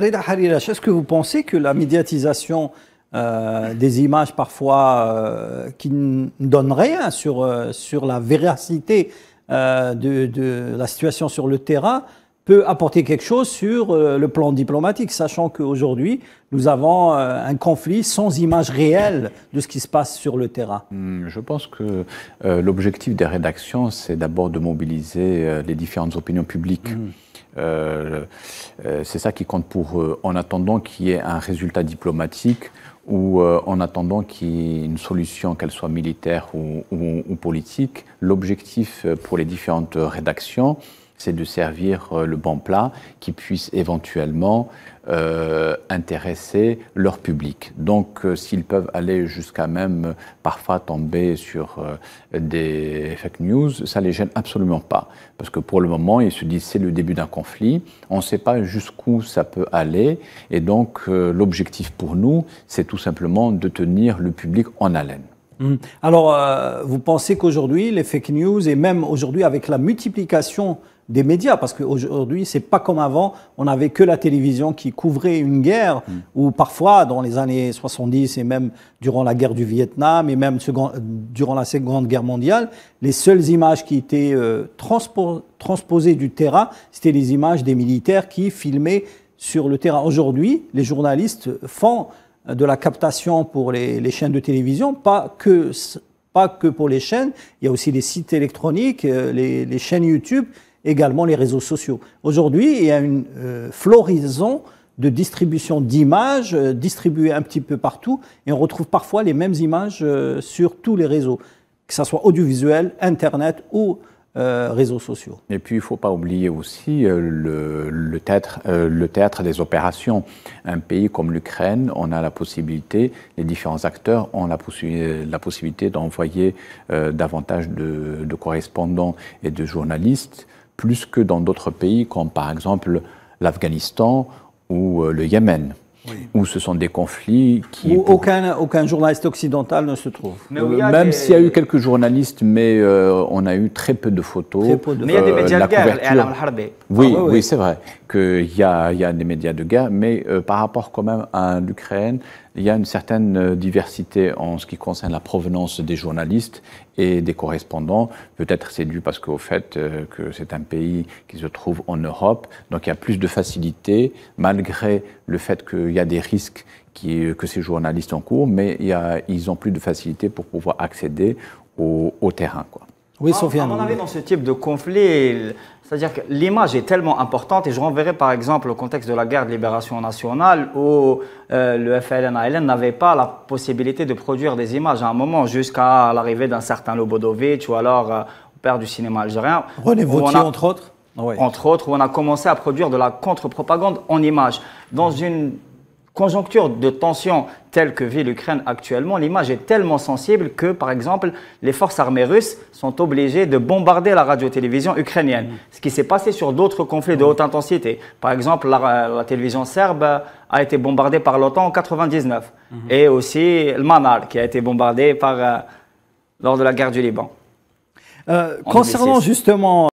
Reda Harirach, est-ce que vous pensez que la médiatisation euh, des images parfois euh, qui ne donnent rien sur, euh, sur la véracité de, de, la situation sur le terrain peut apporter quelque chose sur le plan diplomatique, sachant qu'aujourd'hui, nous avons un conflit sans image réelle de ce qui se passe sur le terrain. Hmm, je pense que l'objectif des rédactions, c'est d'abord de mobiliser les différentes opinions publiques. Hmm. Euh, euh, c'est ça qui compte pour eux, en attendant qu'il y ait un résultat diplomatique ou euh, en attendant qu'il y ait une solution, qu'elle soit militaire ou politique, l'objectif pour les différentes rédactions, c'est de servir euh, le bon plat qui puisse éventuellement euh, intéresser leur public. Donc euh, s'ils peuvent aller jusqu'à même parfois tomber sur des fake news, ça les gêne absolument pas. Parce que pour le moment, ils se disent c'est le début d'un conflit, on ne sait pas jusqu'où ça peut aller. Et donc l'objectif pour nous, c'est tout simplement de tenir le public en haleine. Hum. Alors, vous pensez qu'aujourd'hui, les fake news, et même aujourd'hui avec la multiplication des médias, parce qu'aujourd'hui, c'est pas comme avant, on n'avait que la télévision qui couvrait une guerre, mm. ou parfois, dans les années 70 et même durant la guerre du Vietnam et même durant la Seconde Guerre mondiale, les seules images qui étaient euh, transposées du terrain, c'était les images des militaires qui filmaient sur le terrain. Aujourd'hui, les journalistes font euh, de la captation pour les, chaînes de télévision, pas que, pas que pour les chaînes, il y a aussi les sites électroniques, euh, les, les chaînes YouTube également les réseaux sociaux. Aujourd'hui, il y a une euh, floraison de distribution d'images euh, distribuées un petit peu partout, et on retrouve parfois les mêmes images euh, sur tous les réseaux, que ce soit audiovisuel, Internet ou réseaux sociaux. Et puis, il ne faut pas oublier aussi le, théâtre, des opérations. Un pays comme l'Ukraine, on a la possibilité, les différents acteurs ont la, possibilité d'envoyer davantage de correspondants et de journalistes plus que dans d'autres pays comme par exemple l'Afghanistan ou euh, le Yémen. où ce sont des conflits qui... Où aucun, aucun journaliste occidental ne se trouve. Même s'il y a eu quelques journalistes, mais euh, on a eu très peu de photos. Mais il y a des médias de guerre, Oui, oui, c'est vrai qu'il y a, des médias de guerre, mais euh, par rapport quand même à l'Ukraine, il y a une certaine diversité en ce qui concerne la provenance des journalistes et des correspondants. Peut-être c'est dû parce qu'au fait euh, que c'est un pays qui se trouve en Europe, donc il y a plus de facilité, malgré le fait qu'il y a des risques euh, que ces journalistes cours mais ils ont plus de facilité pour pouvoir accéder au, au terrain. Quoi. Oui, Sofiane. On avis, dans ce type de conflit, c'est-à-dire que l'image est tellement importante, et je renverrai par exemple au contexte de la guerre de libération nationale où euh, le FLN-ALN n'avait pas la possibilité de produire des images à un moment, jusqu'à l'arrivée d'un certain Lobodovic ou alors euh, au père du cinéma algérien. René Vautier, entre autres Entre autres, où on a commencé à produire de la contre-propagande en images, dans une conjoncture de tension telle que vit l'Ukraine actuellement, l'image est tellement sensible que, par exemple, les forces armées russes sont obligées de bombarder la radio-télévision ukrainienne. Mm. Ce qui s'est passé sur d'autres conflits de mm. haute intensité. Par exemple, la, télévision serbe a été bombardée par l'OTAN en 1999. Mm-hmm. Et aussi le Manal qui a été bombardé par, euh, lors de la guerre du Liban. Euh, concernant justement...